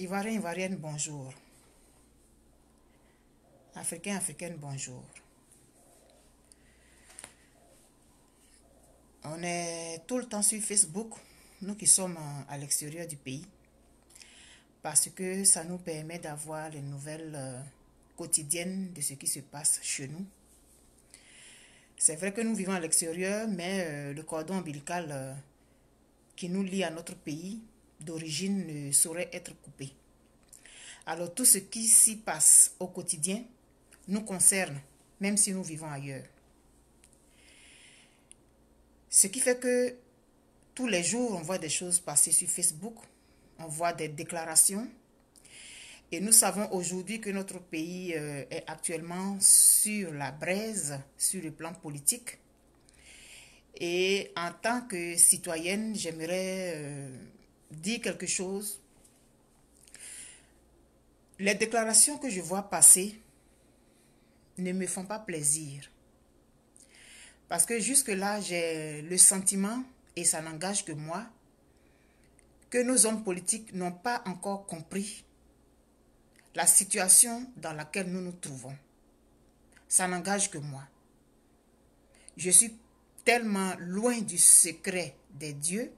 Ivoirien, Ivoirienne, bonjour. Africain, Africaine, bonjour. On est tout le temps sur Facebook, nous qui sommes à l'extérieur du pays, parce que ça nous permet d'avoir les nouvelles euh, quotidiennes de ce qui se passe chez nous. C'est vrai que nous vivons à l'extérieur, mais euh, le cordon ombilical euh, qui nous lie à notre pays d'origine ne saurait être coupée Alors tout ce qui s'y passe au quotidien nous concerne, même si nous vivons ailleurs. Ce qui fait que tous les jours, on voit des choses passer sur Facebook, on voit des déclarations. Et nous savons aujourd'hui que notre pays euh, est actuellement sur la braise, sur le plan politique. Et en tant que citoyenne, j'aimerais euh, dire quelque chose. Les déclarations que je vois passer ne me font pas plaisir. Parce que jusque-là, j'ai le sentiment, et ça n'engage que moi, que nos hommes politiques n'ont pas encore compris la situation dans laquelle nous nous trouvons. Ça n'engage que moi. Je suis tellement loin du secret des dieux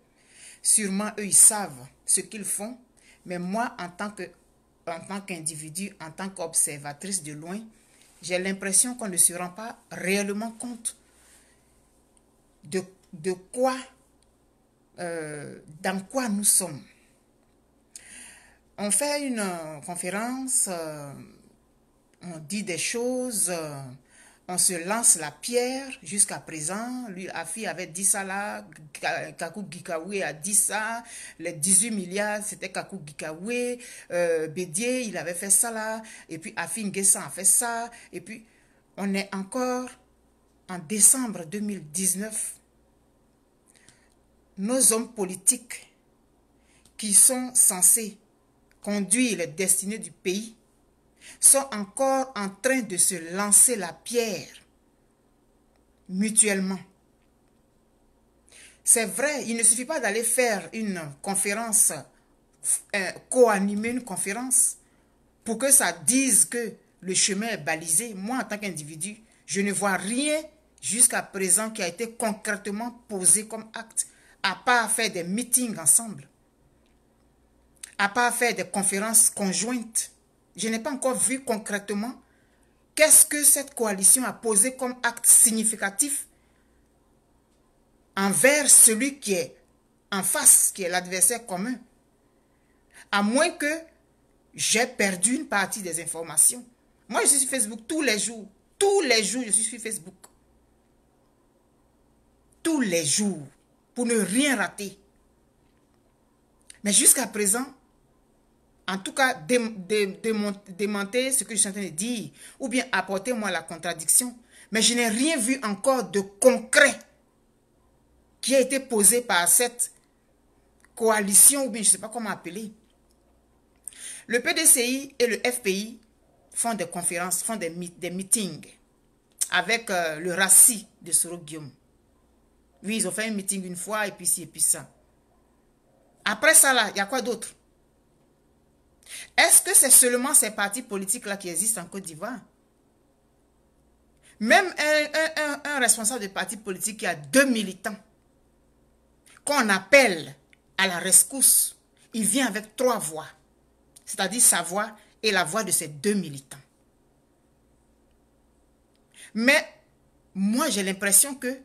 Sûrement, eux, ils savent ce qu'ils font. Mais moi, en tant que qu'individu, en tant qu'observatrice de loin, j'ai l'impression qu'on ne se rend pas réellement compte de, quoi, euh, dans quoi nous sommes. On fait une euh, conférence, euh, on dit des choses, on se lance la pierre jusqu'à présent. Lui, Afi avait dit ça là, Kaku Gikawe a dit ça, les 18 milliards, c'était Kaku Gikawe, euh, Bédier, il avait fait ça là, et puis Afi Nguessa a fait ça, et puis on est encore en décembre 2019. Nos hommes politiques qui sont censés conduire les destinées du pays sont encore en train de se lancer la pierre mutuellement. C'est vrai, il ne suffit pas d'aller faire une conférence, euh, co-animer une conférence, pour que ça dise que le chemin est balisé. Moi, en tant qu'individu, je ne vois rien jusqu'à présent qui a été concrètement posé comme acte, à part faire des meetings ensemble, à part faire des conférences conjointes. Je n'ai pas encore vu concrètement qu'est-ce que cette coalition a posé comme acte significatif envers celui qui est en face, qui est l'adversaire commun. À moins que j'ai perdu une partie des informations. Moi, je suis sur Facebook tous les jours. Tous les jours, je suis sur Facebook. Tous les jours, pour ne rien rater. Mais jusqu'à présent, en tout cas démonter ce que je suis en train de dire, ou bien apporter moi la contradiction. Mais je n'ai rien vu encore de concret qui a été posé par cette coalition, ou bien je ne sais pas comment appeler. Le PDCI et le FPI font des conférences, font des, meetings avec euh, le RACI de Soro Guillaume. Oui, ils ont fait un meeting une fois, et puis ci, et puis ça. Après ça, là, il y a quoi d'autre est-ce que c'est seulement ces partis politiques-là qui existent en Côte d'Ivoire Même un, responsable de parti politique qui a deux militants, qu'on appelle à la rescousse, il vient avec trois voix, c'est-à-dire sa voix et la voix de ses deux militants. Mais moi, j'ai l'impression que,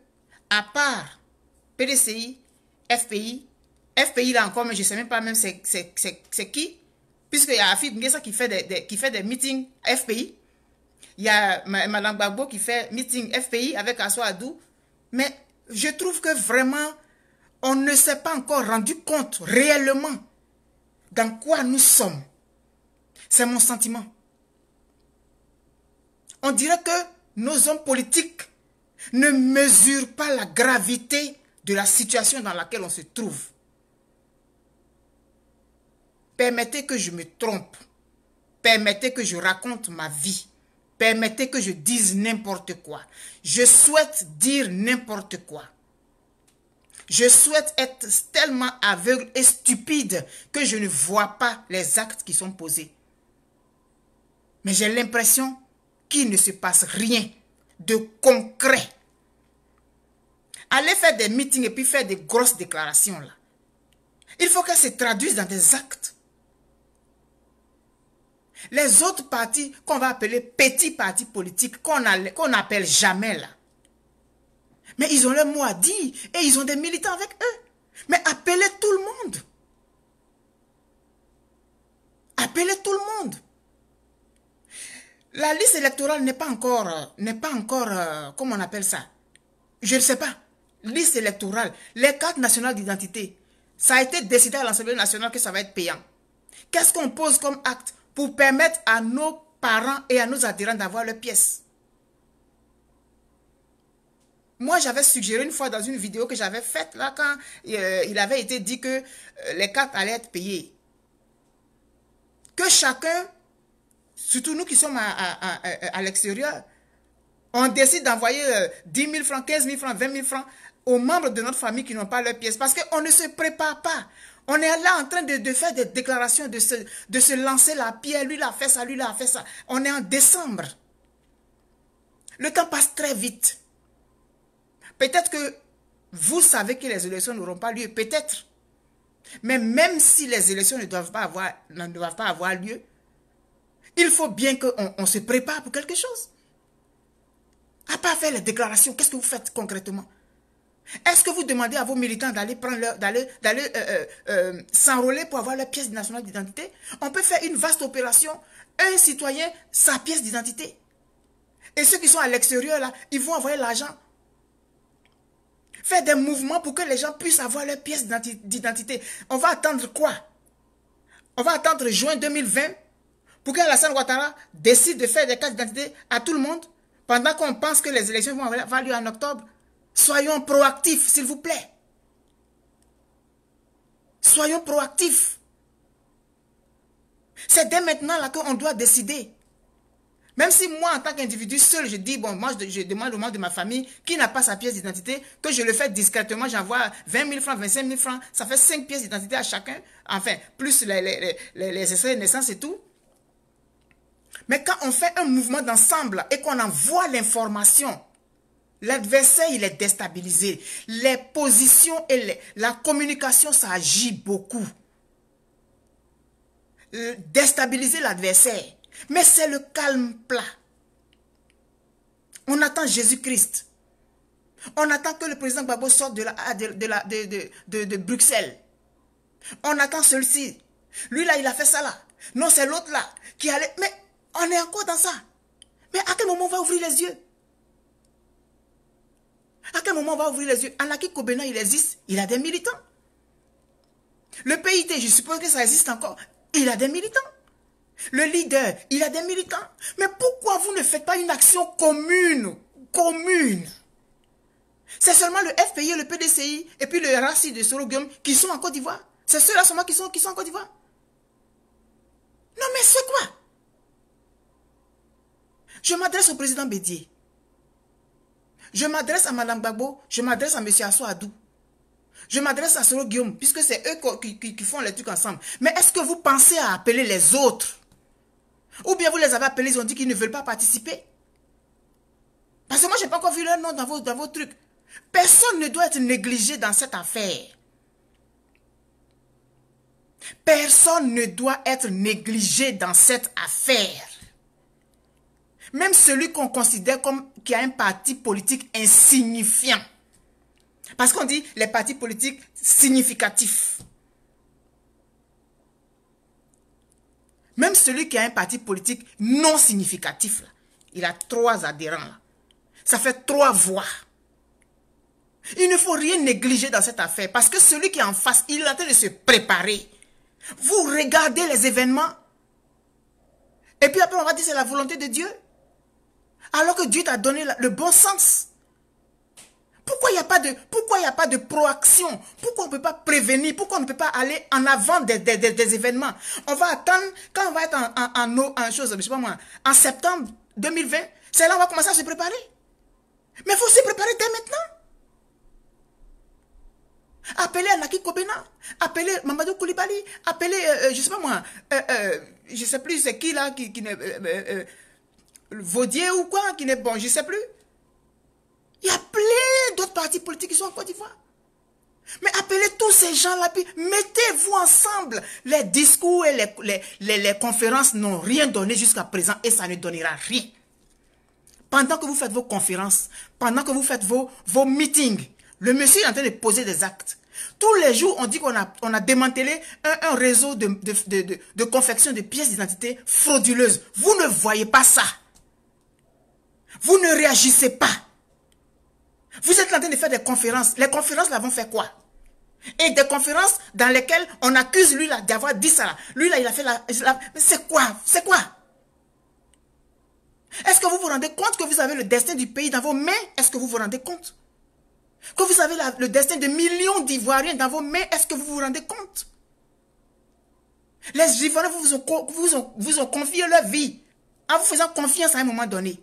à part PDCI, FPI, FPI là encore, mais je ne sais même pas même c'est qui, Puisqu'il y a Afib Nguessa qui fait des, qui fait des meetings FPI. Il y a Madame Gbagbo qui fait meeting FPI avec Asso Adou. Mais je trouve que vraiment, on ne s'est pas encore rendu compte réellement dans quoi nous sommes. C'est mon sentiment. On dirait que nos hommes politiques ne mesurent pas la gravité de la situation dans laquelle on se trouve. Permettez que je me trompe. Permettez que je raconte ma vie. Permettez que je dise n'importe quoi. Je souhaite dire n'importe quoi. Je souhaite être tellement aveugle et stupide que je ne vois pas les actes qui sont posés. Mais j'ai l'impression qu'il ne se passe rien de concret. Aller faire des meetings et puis faire des grosses déclarations là. Il faut qu'elles se traduisent dans des actes. Les autres partis qu'on va appeler petits partis politiques, qu'on n'appelle jamais là. Mais ils ont le mot à dire et ils ont des militants avec eux. Mais appelez tout le monde. Appelez tout le monde. La liste électorale n'est pas encore, n'est pas encore, euh, comment on appelle ça Je ne sais pas. Liste électorale, les cartes nationales d'identité, ça a été décidé à l'Assemblée nationale que ça va être payant. Qu'est-ce qu'on pose comme acte pour permettre à nos parents et à nos adhérents d'avoir leurs pièces. Moi, j'avais suggéré une fois dans une vidéo que j'avais faite, là, quand euh, il avait été dit que euh, les cartes allaient être payées. Que chacun, surtout nous qui sommes à, l'extérieur, on décide d'envoyer 10 euh, 000 francs, 15 000 francs, 20 000 francs aux membres de notre famille qui n'ont pas leurs pièces. Parce qu'on ne se prépare pas. On est là en train de, faire des déclarations, de se, de se lancer la pierre. Lui, il a fait ça, lui, il a fait ça. On est en décembre. Le temps passe très vite. Peut-être que vous savez que les élections n'auront pas lieu. Peut-être. Mais même si les élections ne doivent pas avoir, ne pas avoir lieu, il faut bien qu'on on se prépare pour quelque chose. À part faire les déclarations, qu'est-ce que vous faites concrètement est-ce que vous demandez à vos militants d'aller prendre d'aller d'aller euh, euh, euh, s'enrôler pour avoir leur pièce nationale d'identité On peut faire une vaste opération, un citoyen, sa pièce d'identité. Et ceux qui sont à l'extérieur, là, ils vont envoyer l'argent. Faire des mouvements pour que les gens puissent avoir leur pièce d'identité. On va attendre quoi On va attendre juin 2020 pour que Alassane Ouattara décide de faire des cartes d'identité à tout le monde pendant qu'on pense que les élections vont avoir lieu en octobre Soyons proactifs, s'il vous plaît. Soyons proactifs. C'est dès maintenant là qu'on doit décider. Même si moi, en tant qu'individu seul, je dis, bon, moi, je, demande au membre de ma famille qui n'a pas sa pièce d'identité, que je le fais discrètement, j'envoie 20 000 francs, 25 000 francs, ça fait 5 pièces d'identité à chacun, enfin, plus les, les essais de naissance et tout. Mais quand on fait un mouvement d'ensemble et qu'on envoie l'information L'adversaire, il est déstabilisé. Les positions et la communication, ça agit beaucoup. Euh, déstabiliser l'adversaire. Mais c'est le calme plat. On attend Jésus-Christ. On attend que le président Babo sorte ah, de, Bruxelles. On attend celui-ci. Lui là, il a fait ça là. Non, c'est l'autre là qui allait. Mais on est encore dans ça. Mais à quel moment on va ouvrir les yeux à quel moment on va ouvrir les yeux Anaki Kobena, il existe. Il a des militants. Le PIT, je suppose que ça existe encore. Il a des militants. Le leader, il a des militants. Mais pourquoi vous ne faites pas une action commune Commune C'est seulement le FPI, le PDCI et puis le RACI de Sorogum qui sont en Côte d'Ivoire. C'est ceux-là seulement qui sont, qui sont en Côte d'Ivoire. Non mais c'est quoi Je m'adresse au président Bédier. Je m'adresse à Mme Gbagbo, je m'adresse à M. Asso Je m'adresse à Soro Guillaume, puisque c'est eux qui, font les trucs ensemble. Mais est-ce que vous pensez à appeler les autres Ou bien vous les avez appelés, ils ont dit qu'ils ne veulent pas participer Parce que moi, je n'ai pas encore vu leur nom dans vos trucs. Personne ne doit être négligé dans cette affaire. Personne ne doit être négligé dans cette affaire. Même celui qu'on considère comme qui a un parti politique insignifiant. Parce qu'on dit les partis politiques significatifs. Même celui qui a un parti politique non significatif, il a trois adhérents. Ça fait trois voix. Il ne faut rien négliger dans cette affaire parce que celui qui est en face, il est en train de se préparer. Vous regardez les événements et puis après on va dire c'est la volonté de Dieu alors que Dieu t'a donné le bon sens. Pourquoi il n'y a, pas de, a pas de proaction Pourquoi on ne peut pas prévenir Pourquoi on ne peut pas aller en avant des, événements On va attendre quand on va être en, en, en, chose, je sais pas moi, en septembre 2020, c'est là on va commencer à se préparer. Mais il faut se préparer dès maintenant. Appelez Anaki Kobena, appelez Mamadou Koulibaly, appelez, je euh, euh, je sais pas moi, je euh, ne je sais plus c'est qui là, qui, qui Vaudier ou quoi, qui n'est bon, je ne sais plus. Il y a plein d'autres partis politiques qui sont en Côte d'Ivoire. Mais appelez tous ces gens-là, puis mettez-vous ensemble. Les discours et les, les, conférences n'ont rien donné jusqu'à présent et ça ne donnera rien. Pendant que vous faites vos conférences, pendant que vous faites vos, vos meetings, le monsieur est en train de poser des actes. Tous les jours, on dit qu'on a, a démantelé un, réseau de, de, de confection de pièces d'identité frauduleuses. Vous ne voyez pas ça. Vous ne réagissez pas. Vous êtes en train de faire des conférences. Les conférences, là, vont faire quoi Et des conférences dans lesquelles on accuse lui, là, d'avoir dit ça, Lui, là, il a fait la... c'est quoi C'est quoi Est-ce que vous vous rendez compte que vous avez le destin du pays dans vos mains Est-ce que vous vous rendez compte que vous avez le destin de millions d'Ivoiriens dans vos mains, est-ce que vous vous rendez compte Les Ivoiriens vous ont, vous, vous ont confié leur vie en vous faisant confiance à un moment donné.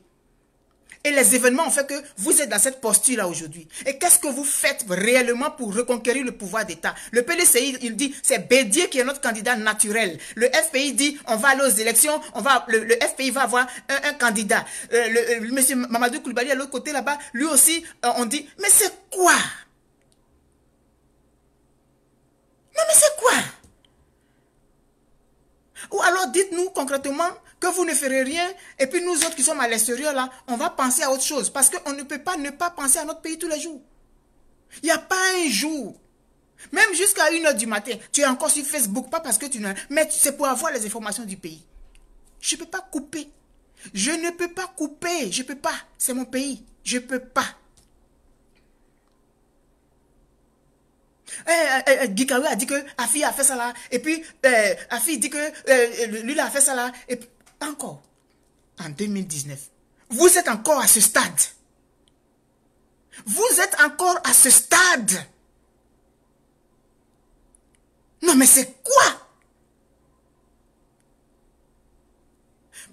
Et les événements ont fait que vous êtes dans cette posture-là aujourd'hui. Et qu'est-ce que vous faites réellement pour reconquérir le pouvoir d'État Le PDCI, il dit, c'est Bédier qui est notre candidat naturel. Le FPI dit, on va aller aux élections, on va, le, FPI va avoir un, candidat. Euh, le, monsieur Mamadou Koulibaly, à l'autre côté là-bas, lui aussi, euh, on dit, mais c'est quoi Non mais c'est quoi ou alors dites-nous concrètement que vous ne ferez rien et puis nous autres qui sommes à l'extérieur là, on va penser à autre chose parce qu'on ne peut pas ne pas penser à notre pays tous les jours. Il n'y a pas un jour, même jusqu'à 1h du matin, tu es encore sur Facebook, pas parce que tu n'as... Mais c'est pour avoir les informations du pays. Je ne peux pas couper. Je ne peux pas couper. Je ne peux pas. C'est mon pays. Je ne peux pas. Eh, eh, eh, eh a dit que Afi a fait ça là. Et puis, Afi dit que lui a fait ça là. Et encore, en 2019, vous êtes encore à ce stade. Vous êtes encore à ce stade. Non, mais c'est quoi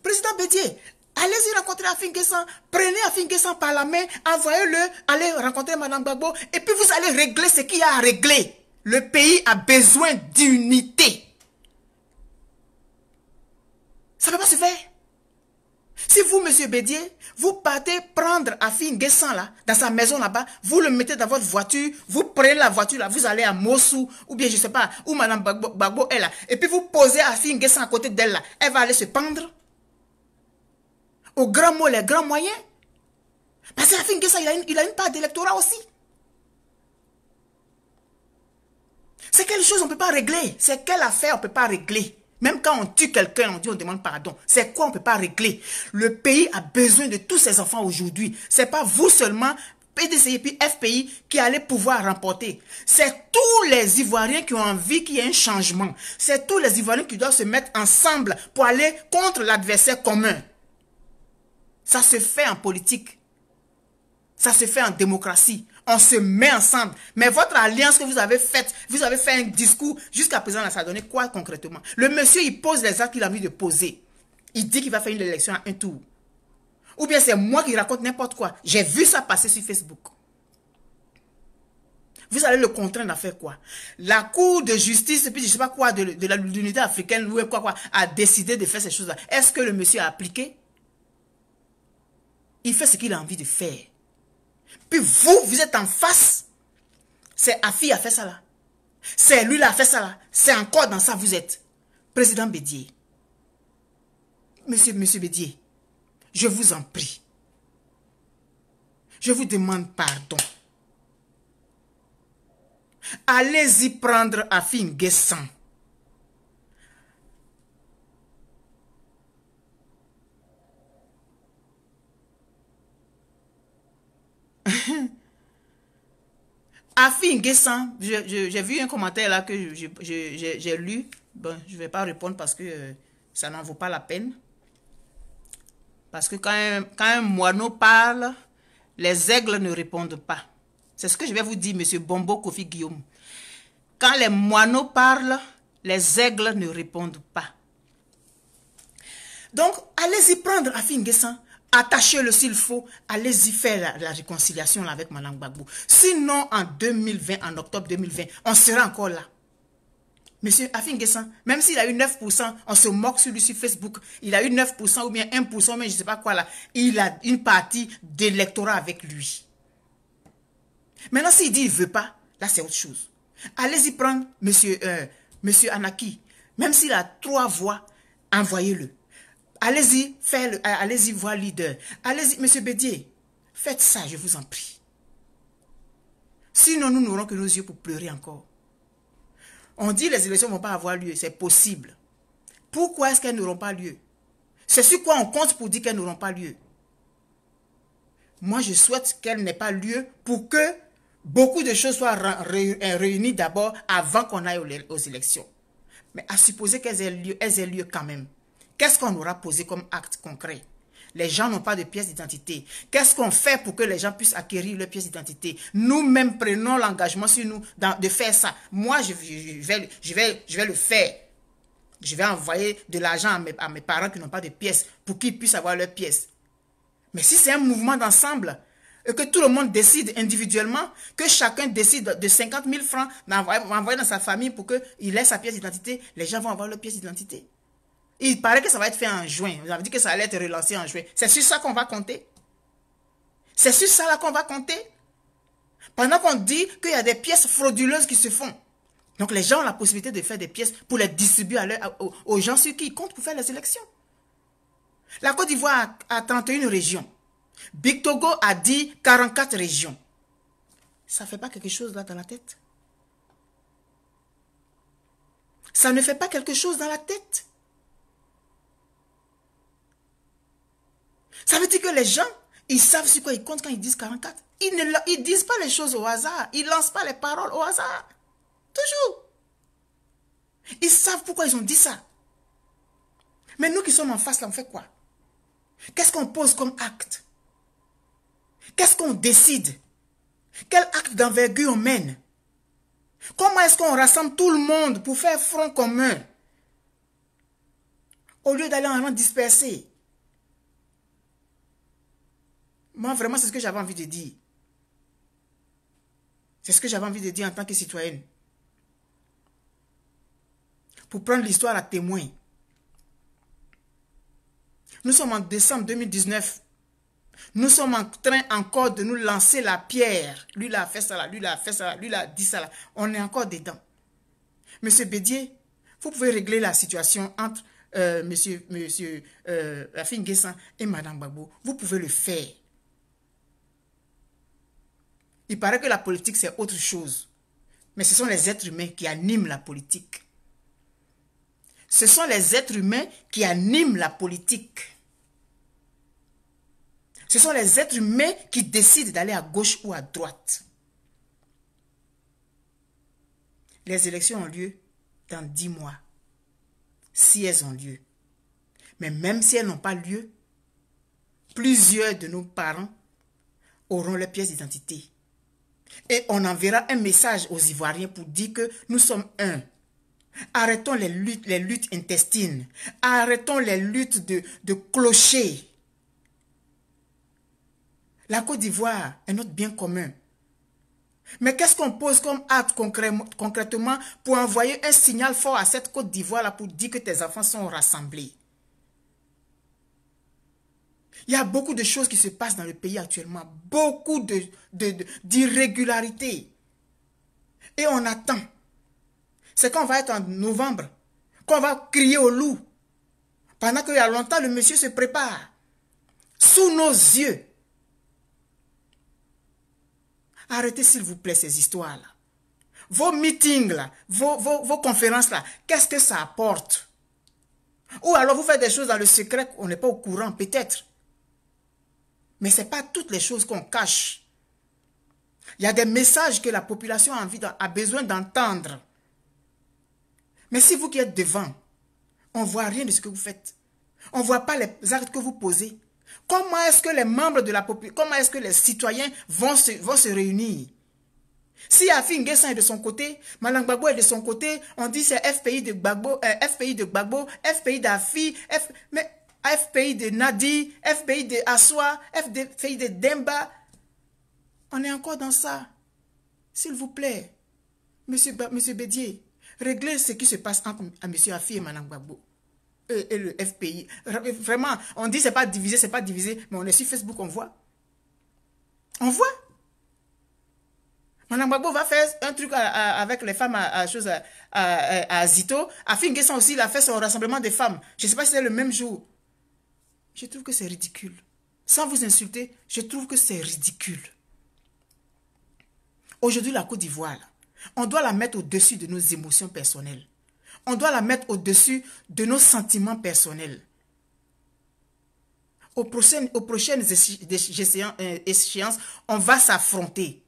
Président Bédié Allez-y rencontrer Afingesan, prenez Afingesan par la main, envoyez-le, allez rencontrer Madame Gbagbo, et puis vous allez régler ce qu'il y a à régler. Le pays a besoin d'unité. Ça ne peut pas se faire. Si vous, monsieur Bédier, vous partez prendre Afin Gessan là, dans sa maison là-bas, vous le mettez dans votre voiture, vous prenez la voiture là, vous allez à Mossou, ou bien je ne sais pas, où Madame Bagbo, est là, et puis vous posez Afin Gessan à côté d'elle là, elle va aller se pendre. Au grand mot, les grands moyens. Parce qu'à fin que il a une, il part d'électorat aussi. C'est quelque chose qu'on ne peut pas régler. C'est quelle affaire on ne peut pas régler. Même quand on tue quelqu'un, on dit on demande pardon. C'est quoi on ne peut pas régler Le pays a besoin de tous ses enfants aujourd'hui. Ce n'est pas vous seulement, PDC puis FPI, qui allez pouvoir remporter. C'est tous les Ivoiriens qui ont envie qu'il y ait un changement. C'est tous les Ivoiriens qui doivent se mettre ensemble pour aller contre l'adversaire commun. Ça se fait en politique. Ça se fait en démocratie. On se met ensemble. Mais votre alliance que vous avez faite, vous avez fait un discours, jusqu'à présent, ça a donné quoi concrètement Le monsieur, il pose les actes qu'il a envie de poser. Il dit qu'il va faire une élection à un tour. Ou bien c'est moi qui raconte n'importe quoi. J'ai vu ça passer sur Facebook. Vous allez le contraindre à faire quoi La Cour de justice, puis je ne sais pas quoi, de, de l'unité africaine, ou quoi, quoi, a décidé de faire ces choses-là. Est-ce que le monsieur a appliqué il fait ce qu'il a envie de faire. Puis vous, vous êtes en face. C'est Afi a fait ça là. C'est lui qui a fait ça là. C'est encore dans ça vous êtes. Président Bédier. Monsieur, monsieur Bédier, je vous en prie. Je vous demande pardon. Allez-y prendre Afi Nguessan. Afin ah, Gessin, hein, j'ai vu un commentaire là que j'ai lu. Bon, je ne vais pas répondre parce que euh, ça n'en vaut pas la peine. Parce que quand un, moineau parle, les aigles ne répondent pas. C'est ce que je vais vous dire, monsieur Bombo Kofi Guillaume. Quand les moineaux parlent, les aigles ne répondent pas. Donc, allez-y prendre Afin Attachez-le s'il faut. Allez-y faire la, réconciliation avec Mme Gbagbo. Sinon, en 2020, en octobre 2020, on sera encore là. Monsieur Afingessan, même s'il a eu 9%, on se moque sur lui sur Facebook, il a eu 9% ou bien 1%, mais je ne sais pas quoi là. Il a une partie d'électorat avec lui. Maintenant, s'il dit qu'il ne veut pas, là c'est autre chose. Allez-y prendre monsieur, euh, monsieur Anaki. Même s'il a trois voix, envoyez-le. Allez-y, allez-y voir leader. Allez-y, monsieur Bédier, faites ça, je vous en prie. Sinon, nous n'aurons que nos yeux pour pleurer encore. On dit les élections ne vont pas avoir lieu, c'est possible. Pourquoi est-ce qu'elles n'auront pas lieu C'est sur quoi on compte pour dire qu'elles n'auront pas lieu Moi, je souhaite qu'elles n'aient pas lieu pour que beaucoup de choses soient euh, réunies d'abord avant qu'on aille aux élections. Mais à supposer qu'elles aient lieu, aient lieu quand même. Qu'est-ce qu'on aura posé comme acte concret les gens n'ont pas de pièces d'identité. Qu'est-ce qu'on fait pour que les gens puissent acquérir leur pièce d'identité Nous-mêmes prenons l'engagement sur nous de faire ça. Moi, je, vais, je, vais, je vais le faire. Je vais envoyer de l'argent à mes, parents qui n'ont pas de pièces, pour qu'ils puissent avoir leur pièce. Mais si c'est un mouvement d'ensemble et que tout le monde décide individuellement, que chacun décide de 50 000 francs d'envoyer dans sa famille pour qu'il ait sa pièce d'identité, les gens vont avoir leur pièce d'identité. Il paraît que ça va être fait en juin. Vous avez dit que ça allait être relancé en juin. C'est sur ça qu'on va compter. C'est sur ça là qu'on va compter. Pendant qu'on dit qu'il y a des pièces frauduleuses qui se font. Donc les gens ont la possibilité de faire des pièces pour les distribuer aux, gens sur qui ils comptent pour faire les élections. La Côte d'Ivoire a, 31 régions. Big Togo a dit 44 régions. Ça ne fait pas quelque chose là dans la tête Ça ne fait pas quelque chose dans la tête Ça veut dire que les gens, ils savent sur quoi ils comptent quand ils disent 44. Ils ne ils disent pas les choses au hasard. Ils ne lancent pas les paroles au hasard. Toujours. Ils savent pourquoi ils ont dit ça. Mais nous qui sommes en face, là, on fait quoi Qu'est-ce qu'on pose comme acte Qu'est-ce qu'on décide Quel acte d'envergure on mène Comment est-ce qu'on rassemble tout le monde pour faire front commun Au lieu d'aller en rang dispersé, moi, vraiment, c'est ce que j'avais envie de dire. C'est ce que j'avais envie de dire en tant que citoyenne. Pour prendre l'histoire à témoin. Nous sommes en décembre 2019. Nous sommes en train encore de nous lancer la pierre. Lui, l'a fait ça, là. lui, l'a fait ça, lui, l'a dit ça. Là. On est encore dedans. Monsieur Bédier, vous pouvez régler la situation entre euh, monsieur, monsieur euh, et Madame Babou. Vous pouvez le faire. Il paraît que la politique, c'est autre chose. Mais ce sont les êtres humains qui animent la politique. Ce sont les êtres humains qui animent la politique. Ce sont les êtres humains qui décident d'aller à gauche ou à droite. Les élections ont lieu dans dix mois, si elles ont lieu. Mais même si elles n'ont pas lieu, plusieurs de nos parents auront leur pièce d'identité et on enverra un message aux Ivoiriens pour dire que nous sommes un. Arrêtons les luttes, intestines. Arrêtons les luttes de, de clochers. La Côte d'Ivoire est notre bien commun. Mais qu'est-ce qu'on pose comme acte concrètement pour envoyer un signal fort à cette Côte d'Ivoire là pour dire que tes enfants sont rassemblés il y a beaucoup de choses qui se passent dans le pays actuellement. Beaucoup d'irrégularités. De, de, Et on attend. C'est quand va être en novembre qu'on va crier au loup. Pendant qu'il y a longtemps, le monsieur se prépare. Sous nos yeux. Arrêtez s'il vous plaît ces histoires-là. Vos meetings, là, vos, vos conférences, là, qu'est-ce que ça apporte Ou alors vous faites des choses dans le secret, qu'on n'est pas au courant peut-être. Mais ce n'est pas toutes les choses qu'on cache. Il y a des messages que la population a, besoin d'entendre. Mais si vous qui êtes devant, on ne voit rien de ce que vous faites. On ne voit pas les actes que vous posez. Comment est-ce que les membres de la population, comment est-ce que les citoyens vont se, vont se réunir Si Afin est de son côté, Malang Gbagbo est de son côté, on dit c'est FPI de Bagbo, euh, FPI de FPI d'Afi, F... FPI de Nadi, FPI de Aswa, FPI de Demba. On est encore dans ça. S'il vous plaît, monsieur, monsieur Bédier, réglez ce qui se passe entre monsieur Afi et Mme Gbagbo et, le FPI. Vraiment, on dit c'est pas divisé, c'est pas divisé, mais on est sur Facebook, on voit. On voit. Mme Gbagbo va faire un truc avec les femmes à, Zito. Afi Nguessan aussi, il a fait son rassemblement des femmes. Je ne sais pas si c'est le même jour. Je trouve que c'est ridicule. Sans vous insulter, je trouve que c'est ridicule. Aujourd'hui, la Côte d'Ivoire, on doit la mettre au-dessus de nos émotions personnelles. On doit la mettre au-dessus de nos sentiments personnels. Aux prochaines, aux prochaines euh, échéances, on va s'affronter.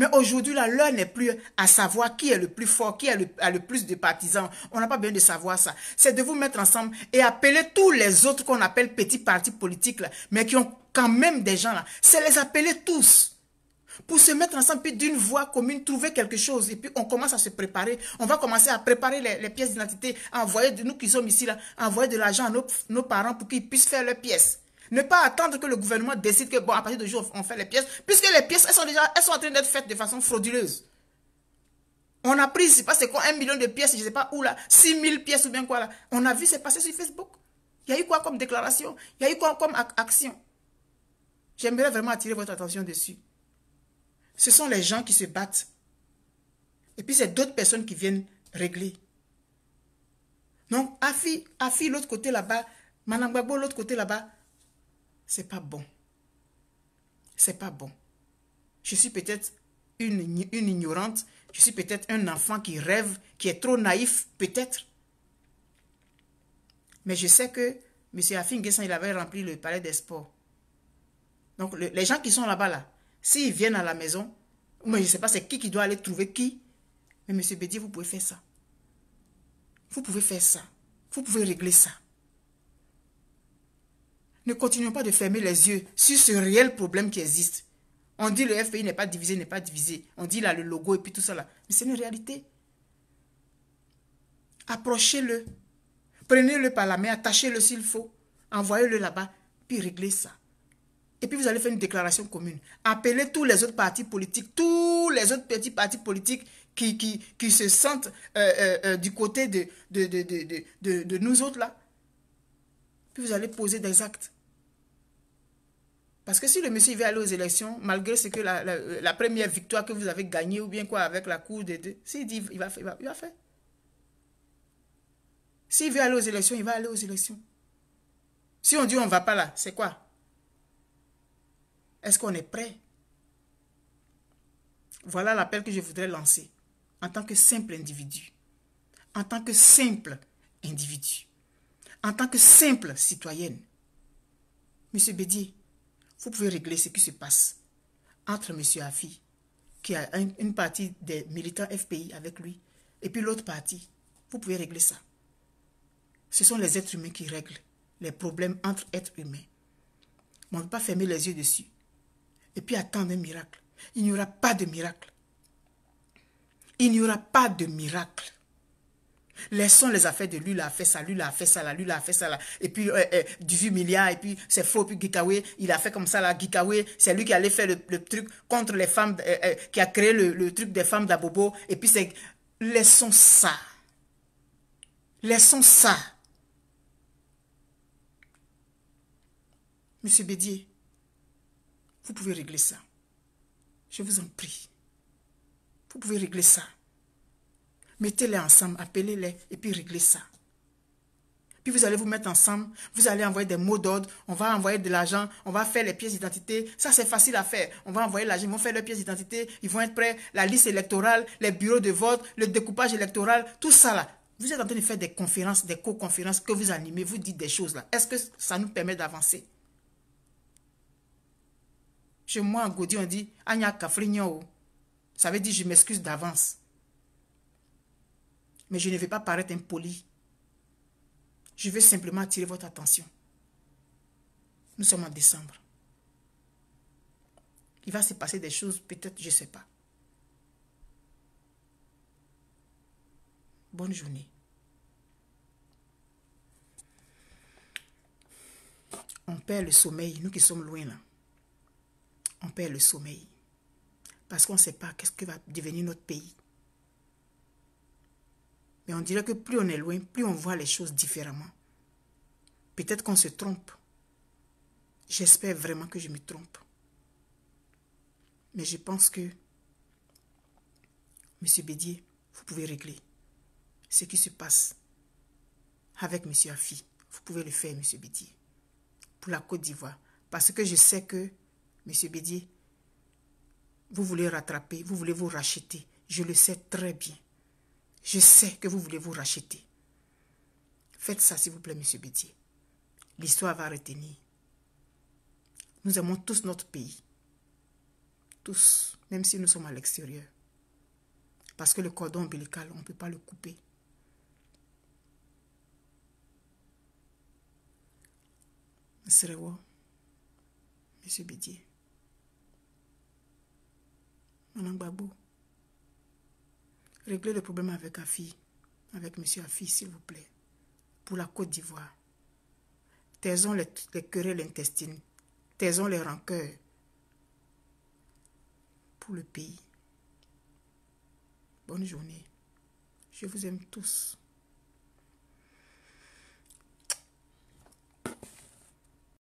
Mais aujourd'hui, là, l'heure n'est plus à savoir qui est le plus fort, qui le, a le plus de partisans. On n'a pas besoin de savoir ça. C'est de vous mettre ensemble et appeler tous les autres qu'on appelle petits partis politiques, mais qui ont quand même des gens là. C'est les appeler tous pour se mettre ensemble, puis d'une voix commune, trouver quelque chose. Et puis, on commence à se préparer. On va commencer à préparer les, pièces d'identité, envoyer de nous qui sommes ici, là, envoyer de l'argent à nos, nos parents pour qu'ils puissent faire leurs pièces. Ne pas attendre que le gouvernement décide que, bon, à partir de jour, on fait les pièces, puisque les pièces, elles sont déjà, elles sont en train d'être faites de façon frauduleuse. On a pris, je sais pas c'est quoi, un million de pièces, je ne sais pas où là, 6 000 pièces ou bien quoi là. On a vu, c'est passé sur Facebook. Il y a eu quoi comme déclaration Il y a eu quoi comme action J'aimerais vraiment attirer votre attention dessus. Ce sont les gens qui se battent. Et puis c'est d'autres personnes qui viennent régler. Donc, Afi, Afi l'autre côté là-bas, Malangwabo l'autre côté là-bas, c'est pas bon. C'est pas bon. Je suis peut-être une, ignorante, je suis peut-être un enfant qui rêve, qui est trop naïf, peut-être. Mais je sais que M. Afin il avait rempli le palais des sports. Donc, les gens qui sont là-bas, là, s'ils viennent à la maison, moi, je ne sais pas c'est qui qui doit aller trouver qui. Mais M. Bédier, vous pouvez faire ça. Vous pouvez faire ça. Vous pouvez régler ça. Ne continuons pas de fermer les yeux sur ce réel problème qui existe. On dit le FPI n'est pas divisé, n'est pas divisé. On dit là le logo et puis tout ça là. Mais c'est une réalité. Approchez-le. Prenez-le par la main, attachez-le s'il faut. Envoyez-le là-bas, puis réglez ça. Et puis vous allez faire une déclaration commune. Appelez tous les autres partis politiques, tous les autres petits partis politiques qui, qui, qui se sentent euh, euh, euh, du côté de, de, de nous autres là. Puis vous allez poser des actes. Parce que si le monsieur veut aller aux élections, malgré ce que la, première victoire que vous avez gagnée ou bien quoi avec la cour des deux, s'il dit il va il va, il va faire. S'il veut aller aux élections, il va aller aux élections. Si on dit on ne va pas là, c'est quoi Est-ce qu'on est prêt Voilà l'appel que je voudrais lancer en tant que simple individu. En tant que simple individu en tant que simple citoyenne. Monsieur Bédier, vous pouvez régler ce qui se passe entre Monsieur Afi, qui a une partie des militants FPI avec lui, et puis l'autre partie. Vous pouvez régler ça. Ce sont les êtres humains qui règlent les problèmes entre êtres humains. on ne peut pas fermer les yeux dessus et puis attendre un miracle. Il n'y aura pas de miracle. Il n'y aura pas de miracle. Laissons les affaires de lui, a fait ça, lui, a fait ça, là, lui, a fait ça, Et puis, 18 euh, euh, milliards, et puis c'est faux, puis Gikawe, il a fait comme ça, là, c'est lui qui allait faire le, truc contre les femmes, euh, qui a créé le truc des femmes d'Abobo. Et puis, c'est... Laissons ça. Laissons ça. Monsieur Bédier, vous pouvez régler ça. Je vous en prie. Vous pouvez régler ça. Mettez-les ensemble, appelez-les et puis réglez ça. Puis vous allez vous mettre ensemble, vous allez envoyer des mots d'ordre, on va envoyer de l'argent, on va faire les pièces d'identité. Ça, c'est facile à faire. On va envoyer l'argent, ils vont faire leurs pièces d'identité, ils vont être prêts, la liste électorale, les bureaux de vote, le découpage électoral, tout ça là. Vous êtes en train de faire des conférences, des co-conférences que vous animez, vous dites des choses là. Est-ce que ça nous permet d'avancer Chez moi, en Gaudi, on dit, Anya Ça veut dire, je m'excuse d'avance. Mais je ne vais pas paraître impoli. Je veux simplement attirer votre attention. Nous sommes en décembre. Il va se passer des choses, peut-être, je ne sais pas. Bonne journée. On perd le sommeil, nous qui sommes loin là. On perd le sommeil. Parce qu'on ne sait pas qu'est-ce que va devenir notre pays. Et on dirait que plus on est loin, plus on voit les choses différemment. Peut-être qu'on se trompe. J'espère vraiment que je me trompe. Mais je pense que, Monsieur Bédier, vous pouvez régler ce qui se passe avec Monsieur Afi. Vous pouvez le faire, Monsieur Bédier, pour la Côte d'Ivoire. Parce que je sais que, Monsieur Bédier, vous voulez rattraper, vous voulez vous racheter. Je le sais très bien. Je sais que vous voulez vous racheter. Faites ça, s'il vous plaît, monsieur Bédier. L'histoire va retenir. Nous aimons tous notre pays. Tous, même si nous sommes à l'extérieur. Parce que le cordon ombilical, on ne peut pas le couper. Monsieur Bédier. Madame Babou. Réglez le problème avec Afi, avec Monsieur Afi, s'il vous plaît, pour la Côte d'Ivoire. Taisons les, les querelles intestines, taisons les rancœurs pour le pays. Bonne journée. Je vous aime tous.